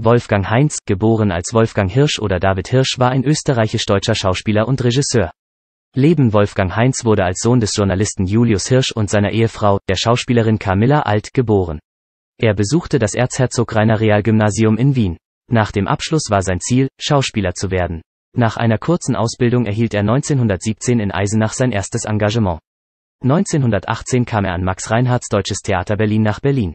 Wolfgang Heinz, geboren als Wolfgang Hirsch oder David Hirsch, war ein österreichisch-deutscher Schauspieler und Regisseur. Leben Wolfgang Heinz wurde als Sohn des Journalisten Julius Hirsch und seiner Ehefrau, der Schauspielerin Camilla Alt, geboren. Er besuchte das Erzherzog Rainer Real Gymnasium in Wien. Nach dem Abschluss war sein Ziel, Schauspieler zu werden. Nach einer kurzen Ausbildung erhielt er 1917 in Eisenach sein erstes Engagement. 1918 kam er an Max Reinhardts Deutsches Theater Berlin nach Berlin.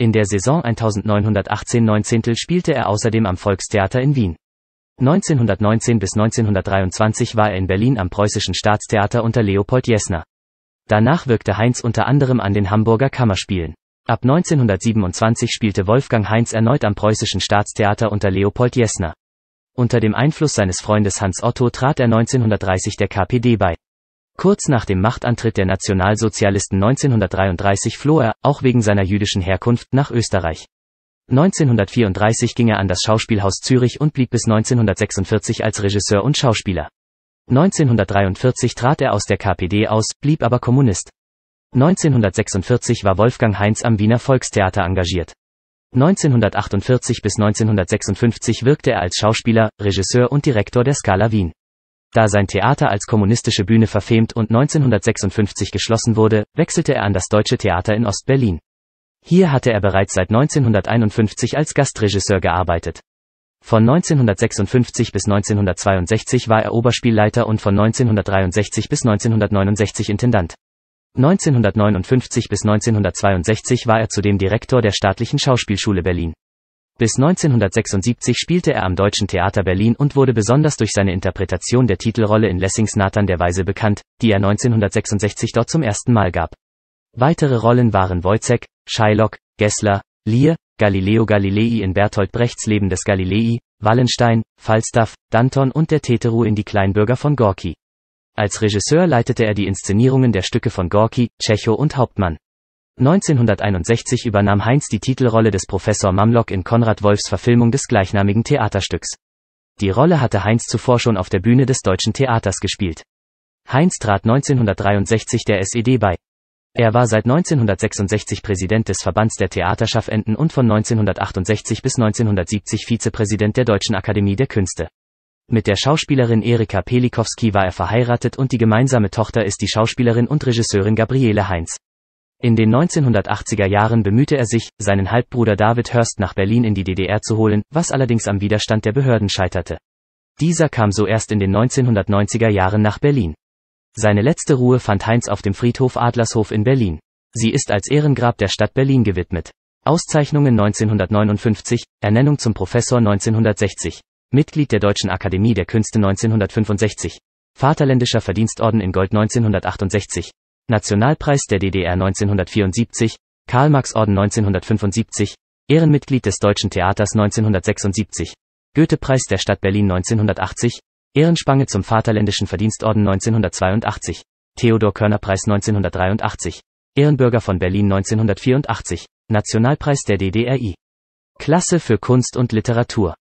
In der Saison 1918-19 spielte er außerdem am Volkstheater in Wien. 1919 bis 1923 war er in Berlin am Preußischen Staatstheater unter Leopold Jessner. Danach wirkte Heinz unter anderem an den Hamburger Kammerspielen. Ab 1927 spielte Wolfgang Heinz erneut am Preußischen Staatstheater unter Leopold Jessner. Unter dem Einfluss seines Freundes Hans Otto trat er 1930 der KPD bei. Kurz nach dem Machtantritt der Nationalsozialisten 1933 floh er, auch wegen seiner jüdischen Herkunft, nach Österreich. 1934 ging er an das Schauspielhaus Zürich und blieb bis 1946 als Regisseur und Schauspieler. 1943 trat er aus der KPD aus, blieb aber Kommunist. 1946 war Wolfgang Heinz am Wiener Volkstheater engagiert. 1948 bis 1956 wirkte er als Schauspieler, Regisseur und Direktor der Scala Wien. Da sein Theater als kommunistische Bühne verfemt und 1956 geschlossen wurde, wechselte er an das Deutsche Theater in Ostberlin. Hier hatte er bereits seit 1951 als Gastregisseur gearbeitet. Von 1956 bis 1962 war er Oberspielleiter und von 1963 bis 1969 Intendant. 1959 bis 1962 war er zudem Direktor der Staatlichen Schauspielschule Berlin. Bis 1976 spielte er am Deutschen Theater Berlin und wurde besonders durch seine Interpretation der Titelrolle in Lessings Nathan der Weise bekannt, die er 1966 dort zum ersten Mal gab. Weitere Rollen waren Wojcek, Shylock, Gessler, Lear, Galileo Galilei in Bertolt Brechts Leben des Galilei, Wallenstein, Falstaff, Danton und der Teteru in Die Kleinbürger von Gorki. Als Regisseur leitete er die Inszenierungen der Stücke von Gorki, Tschechow und Hauptmann. 1961 übernahm Heinz die Titelrolle des Professor Mamlock in Konrad Wolfs Verfilmung des gleichnamigen Theaterstücks. Die Rolle hatte Heinz zuvor schon auf der Bühne des Deutschen Theaters gespielt. Heinz trat 1963 der SED bei. Er war seit 1966 Präsident des Verbands der Theaterschaffenden und von 1968 bis 1970 Vizepräsident der Deutschen Akademie der Künste. Mit der Schauspielerin Erika Pelikowski war er verheiratet und die gemeinsame Tochter ist die Schauspielerin und Regisseurin Gabriele Heinz. In den 1980er Jahren bemühte er sich, seinen Halbbruder David Hurst nach Berlin in die DDR zu holen, was allerdings am Widerstand der Behörden scheiterte. Dieser kam so erst in den 1990er Jahren nach Berlin. Seine letzte Ruhe fand Heinz auf dem Friedhof Adlershof in Berlin. Sie ist als Ehrengrab der Stadt Berlin gewidmet. Auszeichnungen 1959, Ernennung zum Professor 1960, Mitglied der Deutschen Akademie der Künste 1965, Vaterländischer Verdienstorden in Gold 1968, Nationalpreis der DDR 1974, Karl-Marx-Orden 1975, Ehrenmitglied des Deutschen Theaters 1976, Goethe-Preis der Stadt Berlin 1980, Ehrenspange zum Vaterländischen Verdienstorden 1982, Theodor-Körner-Preis 1983, Ehrenbürger von Berlin 1984, Nationalpreis der DDRI. Klasse für Kunst und Literatur.